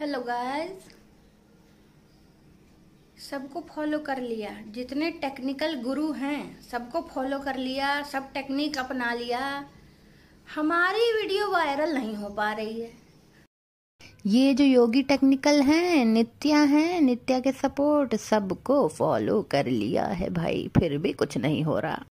hello guys सबको follow कर लिया जितने टेक्निकल गुरु हैं सबको फॉलो कर लिया सब टेक्निक अपना लिया हमारी वीडियो वायरल नहीं हो पा रही है ये जो योगी टेक्निकल हैं नित्या हैं नित्या के सपोर्ट सबको फॉलो कर लिया है भाई फिर भी कुछ नहीं हो रहा